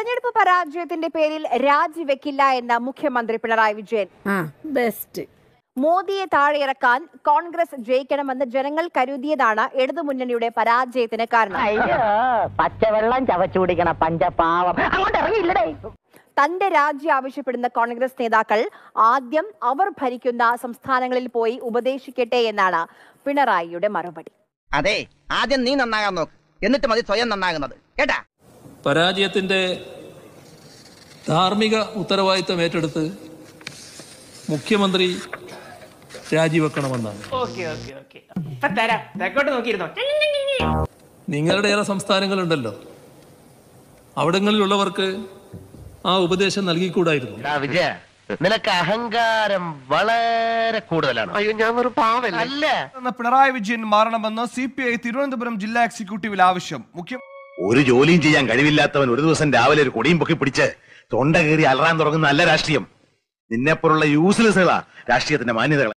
തെരഞ്ഞെടുപ്പ് പരാജയത്തിന്റെ പേരിൽ രാജിവെക്കില്ല എന്ന മുഖ്യമന്ത്രി പിണറായി വിജയൻ ബെസ്റ്റ് മോദിയെ താഴെയിറക്കാൻ കോൺഗ്രസ് ജയിക്കണമെന്ന് ജനങ്ങൾ കരുതിയതാണ് ഇടതുമുന്നണിയുടെ പരാജയത്തിന് കാരണം പച്ചവെള്ളം ചവച്ചുപിടിക്കണ പഞ്ചപാവം അങ്ങോട്ട് ഇറങ്ങിയില്ലേ തന്റെ രാജ്യം ആവശ്യപ്പെടുന്ന കോൺഗ്രസ് നേതാക്കൾ ആദ്യം അവർ ഭരിക്കുന്ന സംസ്ഥാനങ്ങളിൽ പോയി ഉപദേശിക്കട്ടെ എന്നാണ് പിണറായിയുടെ മറുപടി അതെ ആദ്യം നീ നന്നാകാൻ നോക്ക് എന്നിട്ട് മതി സ്വയം നന്നാകുന്നത് കേട്ടാ പരാജയത്തിൻ്റെ ധാർമ്മിക ഉത്തരവാദിത്തം ഏറ്റെടുത്ത് മുഖ്യമന്ത്രി രാജിവെക്കണമെന്നാണ് നിങ്ങളുടെ ഏറെ സംസ്ഥാനങ്ങളുണ്ടല്ലോ അവിടങ്ങളിലുള്ളവർക്ക് ആ ഉപദേശം നൽകിക്കൂടായിരുന്നു നിനക്ക് അഹങ്കാരം വളരെ കൂടുതലാണ് അയ്യോ ഞാൻ ഒരു പാവല്ല പിണറായി വിജയൻ മാറണമെന്ന് സി പി ഐ തിരുവനന്തപുരം ജില്ലാ എക്സിക്യൂട്ടീവിൽ ആവശ്യം മുഖ്യ ഒരു ജോലിയും ചെയ്യാൻ കഴിവില്ലാത്തവൻ ഒരു ദിവസം രാവിലെ ഒരു കൊടിയും പൊക്കി പിടിച്ച് തൊണ്ട കയറി അലറാൻ തുടങ്ങുന്ന നല്ല രാഷ്ട്രീയം നിന്നെപ്പോലുള്ള യൂസ്ലെസ്സുകളാ രാഷ്ട്രീയത്തിന്റെ മാന്യതകൾ